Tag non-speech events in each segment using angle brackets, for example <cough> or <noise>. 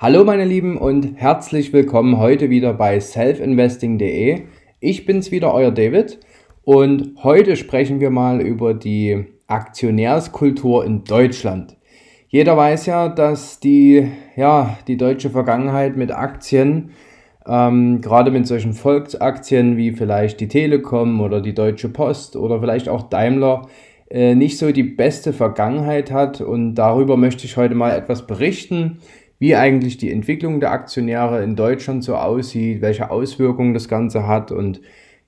Hallo meine Lieben und herzlich willkommen heute wieder bei selfinvesting.de. Ich bin's wieder, euer David und heute sprechen wir mal über die Aktionärskultur in Deutschland. Jeder weiß ja, dass die, ja, die deutsche Vergangenheit mit Aktien, ähm, gerade mit solchen Volksaktien wie vielleicht die Telekom oder die Deutsche Post oder vielleicht auch Daimler, äh, nicht so die beste Vergangenheit hat und darüber möchte ich heute mal etwas berichten wie eigentlich die Entwicklung der Aktionäre in Deutschland so aussieht, welche Auswirkungen das Ganze hat und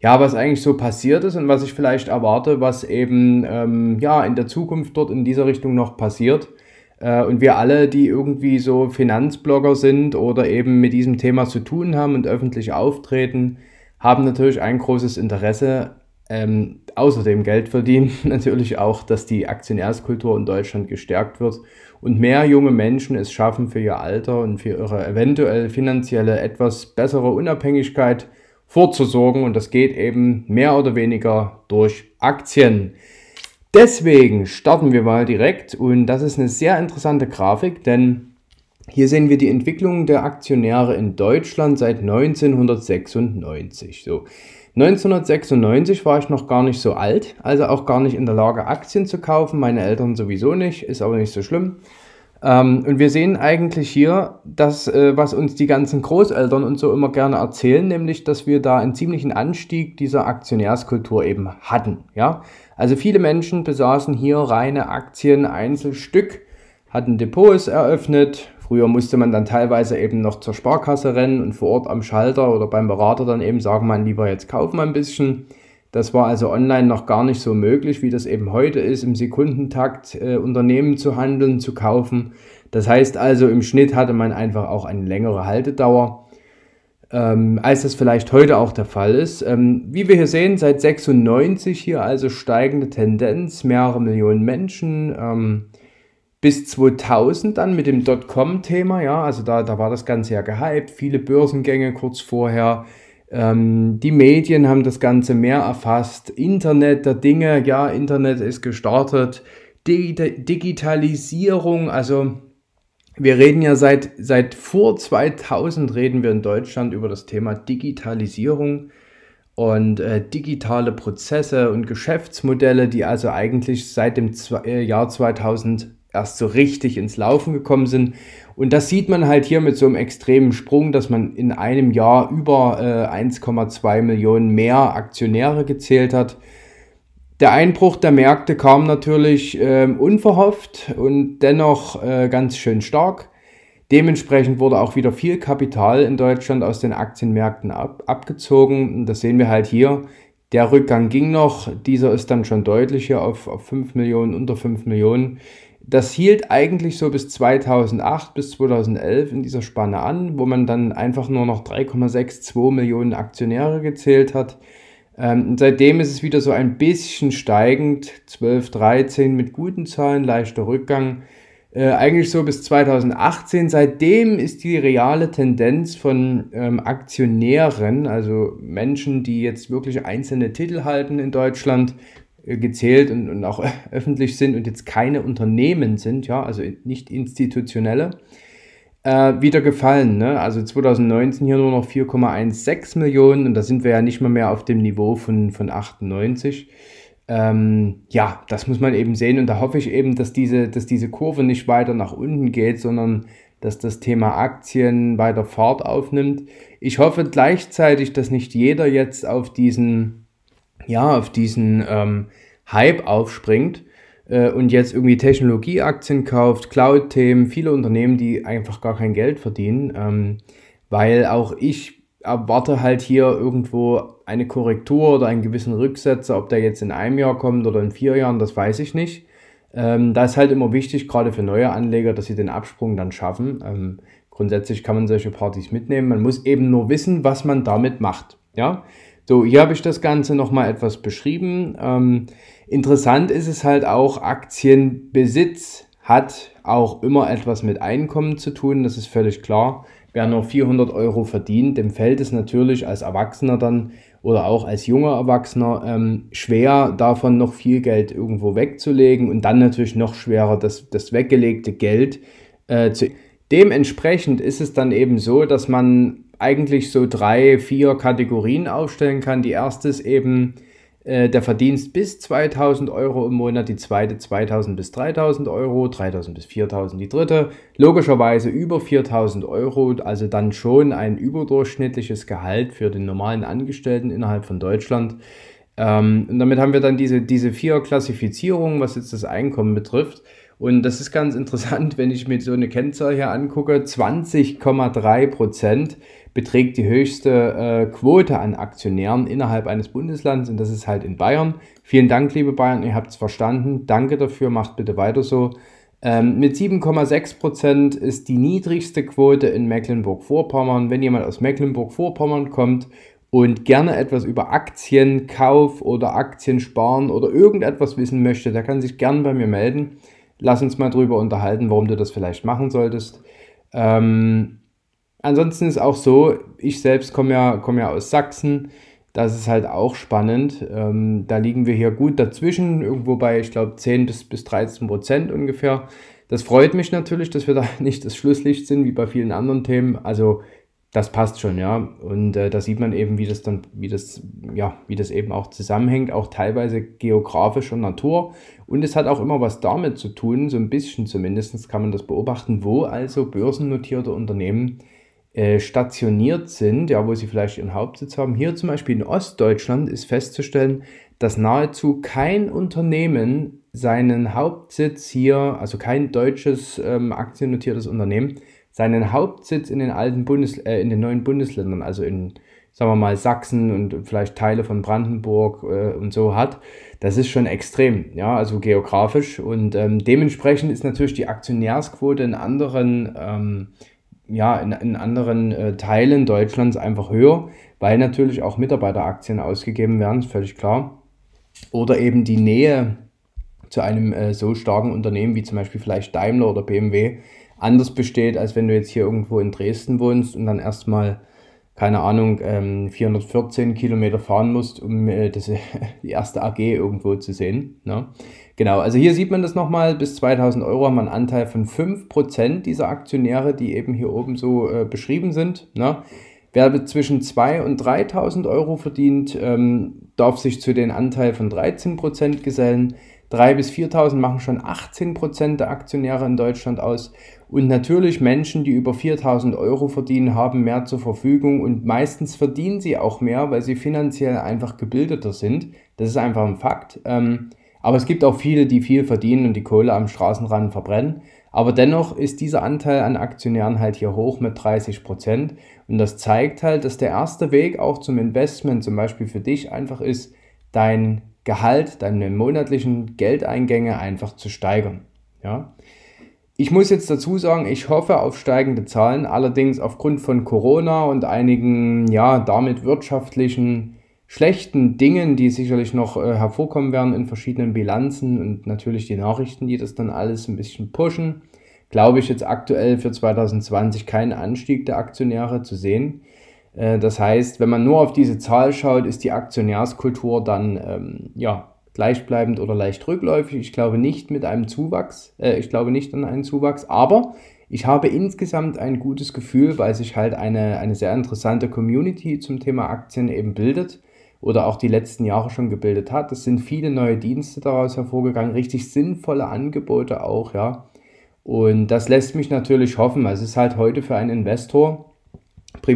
ja, was eigentlich so passiert ist und was ich vielleicht erwarte, was eben ähm, ja in der Zukunft dort in dieser Richtung noch passiert. Äh, und wir alle, die irgendwie so Finanzblogger sind oder eben mit diesem Thema zu tun haben und öffentlich auftreten, haben natürlich ein großes Interesse, ähm, außerdem Geld verdienen, <laughs> natürlich auch, dass die Aktionärskultur in Deutschland gestärkt wird und mehr junge Menschen es schaffen, für ihr Alter und für ihre eventuell finanzielle etwas bessere Unabhängigkeit vorzusorgen. Und das geht eben mehr oder weniger durch Aktien. Deswegen starten wir mal direkt und das ist eine sehr interessante Grafik, denn hier sehen wir die Entwicklung der Aktionäre in Deutschland seit 1996. So. 1996 war ich noch gar nicht so alt, also auch gar nicht in der Lage, Aktien zu kaufen. Meine Eltern sowieso nicht, ist aber nicht so schlimm. Ähm, und wir sehen eigentlich hier das, äh, was uns die ganzen Großeltern und so immer gerne erzählen, nämlich, dass wir da einen ziemlichen Anstieg dieser Aktionärskultur eben hatten. Ja? Also viele Menschen besaßen hier reine Aktien, Einzelstück, hatten Depots eröffnet, Früher musste man dann teilweise eben noch zur Sparkasse rennen und vor Ort am Schalter oder beim Berater dann eben sagen, man lieber jetzt kaufen mal ein bisschen. Das war also online noch gar nicht so möglich, wie das eben heute ist, im Sekundentakt äh, Unternehmen zu handeln, zu kaufen. Das heißt also, im Schnitt hatte man einfach auch eine längere Haltedauer, ähm, als das vielleicht heute auch der Fall ist. Ähm, wie wir hier sehen, seit 96 hier also steigende Tendenz, mehrere Millionen Menschen. Ähm, bis 2000 dann mit dem Dotcom-Thema, ja, also da, da war das Ganze ja gehypt, viele Börsengänge kurz vorher, ähm, die Medien haben das Ganze mehr erfasst, Internet der Dinge, ja, Internet ist gestartet, Di Digitalisierung, also wir reden ja seit, seit vor 2000 reden wir in Deutschland über das Thema Digitalisierung und äh, digitale Prozesse und Geschäftsmodelle, die also eigentlich seit dem Z äh, Jahr 2000 erst so richtig ins Laufen gekommen sind. Und das sieht man halt hier mit so einem extremen Sprung, dass man in einem Jahr über äh, 1,2 Millionen mehr Aktionäre gezählt hat. Der Einbruch der Märkte kam natürlich äh, unverhofft und dennoch äh, ganz schön stark. Dementsprechend wurde auch wieder viel Kapital in Deutschland aus den Aktienmärkten ab abgezogen. Und das sehen wir halt hier. Der Rückgang ging noch. Dieser ist dann schon deutlich hier auf, auf 5 Millionen, unter 5 Millionen das hielt eigentlich so bis 2008 bis 2011 in dieser Spanne an, wo man dann einfach nur noch 3,62 Millionen Aktionäre gezählt hat. Ähm, seitdem ist es wieder so ein bisschen steigend, 12, 13 mit guten Zahlen, leichter Rückgang. Äh, eigentlich so bis 2018. Seitdem ist die reale Tendenz von ähm, Aktionären, also Menschen, die jetzt wirklich einzelne Titel halten in Deutschland, gezählt und, und auch <laughs> öffentlich sind und jetzt keine Unternehmen sind, ja, also nicht institutionelle, äh, wieder gefallen. Ne? Also 2019 hier nur noch 4,16 Millionen und da sind wir ja nicht mal mehr auf dem Niveau von, von 98. Ähm, ja, das muss man eben sehen und da hoffe ich eben, dass diese, dass diese Kurve nicht weiter nach unten geht, sondern dass das Thema Aktien weiter Fahrt aufnimmt. Ich hoffe gleichzeitig, dass nicht jeder jetzt auf diesen ja, auf diesen ähm, Hype aufspringt äh, und jetzt irgendwie Technologieaktien kauft, Cloud-Themen, viele Unternehmen, die einfach gar kein Geld verdienen, ähm, weil auch ich erwarte halt hier irgendwo eine Korrektur oder einen gewissen Rücksetzer, ob der jetzt in einem Jahr kommt oder in vier Jahren, das weiß ich nicht. Ähm, da ist halt immer wichtig, gerade für neue Anleger, dass sie den Absprung dann schaffen. Ähm, grundsätzlich kann man solche Partys mitnehmen. Man muss eben nur wissen, was man damit macht. Ja, so, hier habe ich das Ganze nochmal etwas beschrieben. Ähm, interessant ist es halt auch, Aktienbesitz hat auch immer etwas mit Einkommen zu tun, das ist völlig klar. Wer nur 400 Euro verdient, dem fällt es natürlich als Erwachsener dann oder auch als junger Erwachsener ähm, schwer, davon noch viel Geld irgendwo wegzulegen und dann natürlich noch schwerer, das, das weggelegte Geld äh, zu. Dementsprechend ist es dann eben so, dass man eigentlich so drei, vier Kategorien aufstellen kann. Die erste ist eben äh, der Verdienst bis 2000 Euro im Monat, die zweite 2000 bis 3000 Euro, 3000 bis 4000 die dritte, logischerweise über 4000 Euro, also dann schon ein überdurchschnittliches Gehalt für den normalen Angestellten innerhalb von Deutschland. Ähm, und damit haben wir dann diese, diese vier Klassifizierungen, was jetzt das Einkommen betrifft. Und das ist ganz interessant, <laughs> wenn ich mir so eine Kennzahl hier angucke. 20,3 Prozent beträgt die höchste äh, Quote an Aktionären innerhalb eines Bundeslands und das ist halt in Bayern. Vielen Dank, liebe Bayern, ihr habt es verstanden. Danke dafür, macht bitte weiter so. Ähm, mit 7,6 Prozent ist die niedrigste Quote in Mecklenburg-Vorpommern. Wenn jemand aus Mecklenburg-Vorpommern kommt und gerne etwas über Aktienkauf oder Aktiensparen oder irgendetwas wissen möchte, der kann sich gern bei mir melden lass uns mal drüber unterhalten, warum du das vielleicht machen solltest. Ähm, ansonsten ist auch so, ich selbst komme ja, komm ja aus Sachsen. Das ist halt auch spannend. Ähm, da liegen wir hier gut dazwischen, irgendwo bei, ich glaube, 10 bis, bis 13 Prozent ungefähr. Das freut mich natürlich, dass wir da <laughs> nicht das Schlusslicht sind, wie bei vielen anderen Themen. Also das passt schon, ja. Und äh, da sieht man eben, wie das dann, wie das, ja, wie das eben auch zusammenhängt, auch teilweise geografischer Natur. Und es hat auch immer was damit zu tun, so ein bisschen zumindest kann man das beobachten, wo also börsennotierte Unternehmen äh, stationiert sind, ja, wo sie vielleicht ihren Hauptsitz haben. Hier zum Beispiel in Ostdeutschland ist festzustellen, dass nahezu kein Unternehmen seinen Hauptsitz hier, also kein deutsches ähm, aktiennotiertes Unternehmen, seinen Hauptsitz in den, alten Bundes äh, in den neuen Bundesländern, also in, sagen wir mal, Sachsen und vielleicht Teile von Brandenburg äh, und so hat, das ist schon extrem, ja, also geografisch. Und ähm, dementsprechend ist natürlich die Aktionärsquote in anderen, ähm, ja, in, in anderen äh, Teilen Deutschlands einfach höher, weil natürlich auch Mitarbeiteraktien ausgegeben werden, völlig klar. Oder eben die Nähe zu einem äh, so starken Unternehmen wie zum Beispiel vielleicht Daimler oder BMW anders besteht, als wenn du jetzt hier irgendwo in Dresden wohnst und dann erstmal, keine Ahnung, ähm, 414 Kilometer fahren musst, um äh, das, <laughs> die erste AG irgendwo zu sehen. Ne? Genau, also hier sieht man das nochmal, bis 2000 Euro haben wir einen Anteil von 5% dieser Aktionäre, die eben hier oben so äh, beschrieben sind. Ne? Wer zwischen 2.000 und 3.000 Euro verdient, ähm, darf sich zu den Anteil von 13% gesellen. 3.000 bis 4.000 machen schon 18% Prozent der Aktionäre in Deutschland aus. Und natürlich Menschen, die über 4.000 Euro verdienen, haben mehr zur Verfügung und meistens verdienen sie auch mehr, weil sie finanziell einfach gebildeter sind. Das ist einfach ein Fakt. Ähm, aber es gibt auch viele, die viel verdienen und die Kohle am Straßenrand verbrennen. Aber dennoch ist dieser Anteil an Aktionären halt hier hoch mit 30 Prozent. Und das zeigt halt, dass der erste Weg auch zum Investment zum Beispiel für dich einfach ist, dein Gehalt, deine monatlichen Geldeingänge einfach zu steigern. Ja? Ich muss jetzt dazu sagen, ich hoffe auf steigende Zahlen, allerdings aufgrund von Corona und einigen ja, damit wirtschaftlichen schlechten Dingen, die sicherlich noch äh, hervorkommen werden in verschiedenen Bilanzen und natürlich die Nachrichten, die das dann alles ein bisschen pushen, glaube ich jetzt aktuell für 2020 keinen Anstieg der Aktionäre zu sehen. Äh, das heißt, wenn man nur auf diese Zahl schaut, ist die Aktionärskultur dann ähm, ja, gleichbleibend oder leicht rückläufig. Ich glaube nicht mit einem Zuwachs, äh, ich glaube nicht an einen Zuwachs, aber ich habe insgesamt ein gutes Gefühl, weil sich halt eine, eine sehr interessante Community zum Thema Aktien eben bildet oder auch die letzten Jahre schon gebildet hat. Es sind viele neue Dienste daraus hervorgegangen, richtig sinnvolle Angebote auch, ja. Und das lässt mich natürlich hoffen. Also es ist halt heute für einen Investor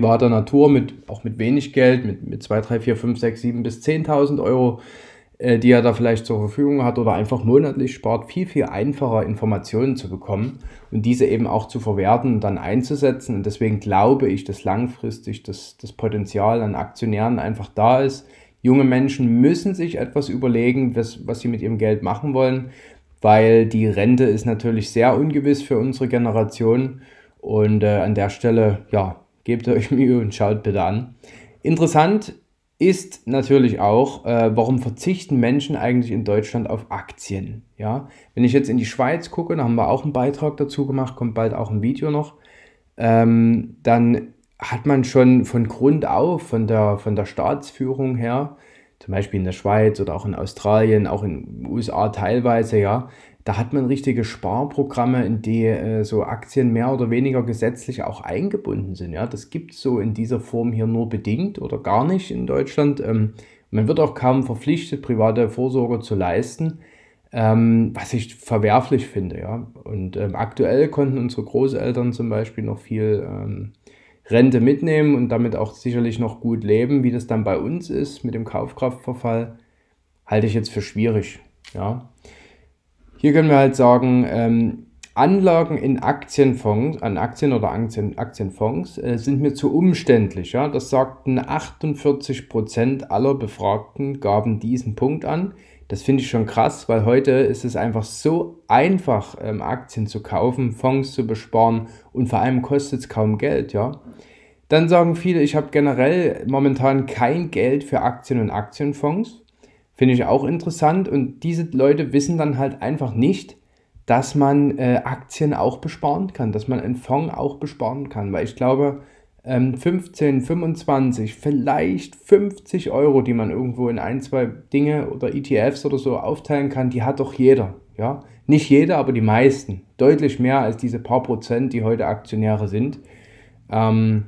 privater Natur, mit, auch mit wenig Geld, mit, mit 2, 3, 4, 5, 6, 7 bis 10.000 Euro, äh, die er da vielleicht zur Verfügung hat oder einfach monatlich spart, viel, viel einfacher Informationen zu bekommen und diese eben auch zu verwerten und dann einzusetzen. Und deswegen glaube ich, dass langfristig das, das Potenzial an Aktionären einfach da ist. Junge Menschen müssen sich etwas überlegen, was, was sie mit ihrem Geld machen wollen, weil die Rente ist natürlich sehr ungewiss für unsere Generation. Und äh, an der Stelle, ja, Gebt euch <laughs> Mühe und schaut bitte an. Interessant ist natürlich auch, äh, warum verzichten Menschen eigentlich in Deutschland auf Aktien? Ja, wenn ich jetzt in die Schweiz gucke, da haben wir auch einen Beitrag dazu gemacht, kommt bald auch ein Video noch. Ähm, dann hat man schon von Grund auf, von der, von der Staatsführung her, zum Beispiel in der Schweiz oder auch in Australien, auch in den USA teilweise, ja, da hat man richtige Sparprogramme, in die äh, so Aktien mehr oder weniger gesetzlich auch eingebunden sind. Ja, das gibt es so in dieser Form hier nur bedingt oder gar nicht in Deutschland. Ähm, man wird auch kaum verpflichtet, private Vorsorge zu leisten, ähm, was ich verwerflich finde. Ja, und ähm, aktuell konnten unsere Großeltern zum Beispiel noch viel ähm, Rente mitnehmen und damit auch sicherlich noch gut leben. Wie das dann bei uns ist mit dem Kaufkraftverfall, halte ich jetzt für schwierig. Ja. Hier können wir halt sagen, ähm, Anlagen in Aktienfonds, an Aktien oder Aktien, Aktienfonds äh, sind mir zu umständlich. Ja? Das sagten 48% Prozent aller Befragten, gaben diesen Punkt an. Das finde ich schon krass, weil heute ist es einfach so einfach, ähm, Aktien zu kaufen, Fonds zu besparen und vor allem kostet es kaum Geld, ja. Dann sagen viele, ich habe generell momentan kein Geld für Aktien und Aktienfonds. Finde ich auch interessant und diese Leute wissen dann halt einfach nicht, dass man äh, Aktien auch besparen kann, dass man einen Fonds auch besparen kann, weil ich glaube, 15, ähm, 25, vielleicht 50 Euro, die man irgendwo in ein, zwei Dinge oder ETFs oder so aufteilen kann, die hat doch jeder. Ja? Nicht jeder, aber die meisten. Deutlich mehr als diese paar Prozent, die heute Aktionäre sind. Ähm,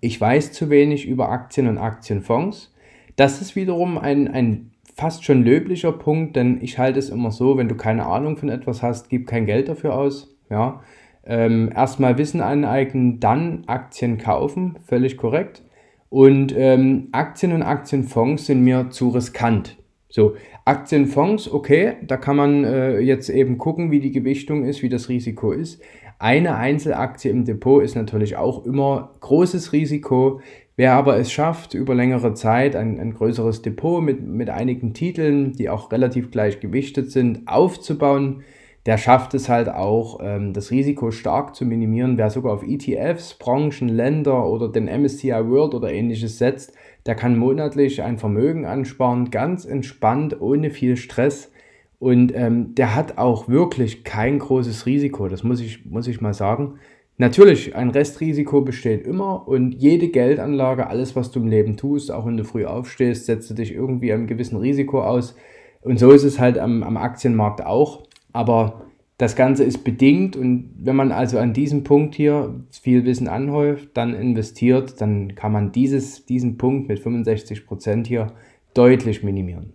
ich weiß zu wenig über Aktien und Aktienfonds. Das ist wiederum ein, ein fast schon löblicher Punkt, denn ich halte es immer so, wenn du keine Ahnung von etwas hast, gib kein Geld dafür aus. Ja? ähm, erstmal Wissen aneignen, dann Aktien kaufen, völlig korrekt. Und ähm, Aktien und Aktienfonds sind mir zu riskant. So, Aktienfonds, okay, da kann man äh, jetzt eben gucken, wie die Gewichtung ist, wie das Risiko ist. Eine Einzelaktie im Depot ist natürlich auch immer großes Risiko. Wer aber es schafft, über längere Zeit ein, ein größeres Depot mit, mit einigen Titeln, die auch relativ gleich gewichtet sind, aufzubauen, der schafft es halt auch, ähm, das Risiko stark zu minimieren. Wer sogar auf ETFs, Branchen, Länder oder den MSCI World oder ähnliches setzt, der kann monatlich ein Vermögen ansparen, ganz entspannt, ohne viel Stress. Und ähm, der hat auch wirklich kein großes Risiko, das muss ich, muss ich mal sagen. Natürlich, ein Restrisiko besteht immer und jede Geldanlage, alles was du im Leben tust, auch wenn du früh aufstehst, setzt du dich irgendwie einem gewissen Risiko aus. Und so ist es halt am, am Aktienmarkt auch. Aber das Ganze ist bedingt und wenn man also an diesem Punkt hier viel Wissen anhäuft, dann investiert, dann kann man dieses, diesen Punkt mit 65% hier deutlich minimieren.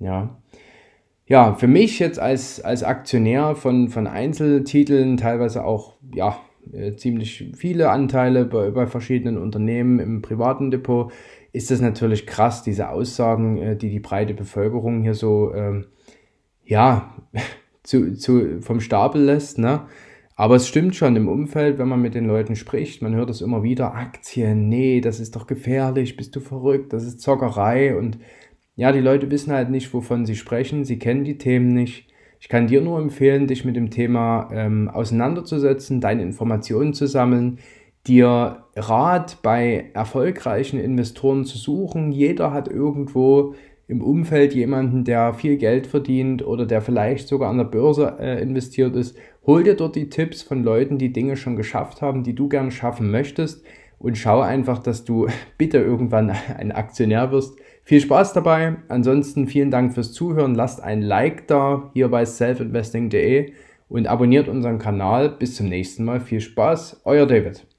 Ja. ja, für mich jetzt als, als Aktionär von, von Einzeltiteln, teilweise auch ja, äh, ziemlich viele Anteile bei, bei verschiedenen Unternehmen im privaten Depot, ist das natürlich krass, diese Aussagen, äh, die die breite Bevölkerung hier so, äh, ja, zu, zu, vom Stapel lässt. Ne? Aber es stimmt schon im Umfeld, wenn man mit den Leuten spricht, man hört es immer wieder, Aktien, nee, das ist doch gefährlich, bist du verrückt, das ist Zockerei. Und ja, die Leute wissen halt nicht, wovon sie sprechen, sie kennen die Themen nicht. Ich kann dir nur empfehlen, dich mit dem Thema ähm, auseinanderzusetzen, deine Informationen zu sammeln, dir Rat bei erfolgreichen Investoren zu suchen. Jeder hat irgendwo im Umfeld jemanden, der viel Geld verdient oder der vielleicht sogar an der Börse äh, investiert ist, hol dir dort die Tipps von Leuten, die Dinge schon geschafft haben, die du gern schaffen möchtest und schau einfach, dass du <laughs> bitte irgendwann <laughs> ein Aktionär wirst. Viel Spaß dabei. Ansonsten vielen Dank fürs Zuhören. Lasst ein Like da hier bei selfinvesting.de und abonniert unseren Kanal. Bis zum nächsten Mal. Viel Spaß. Euer David.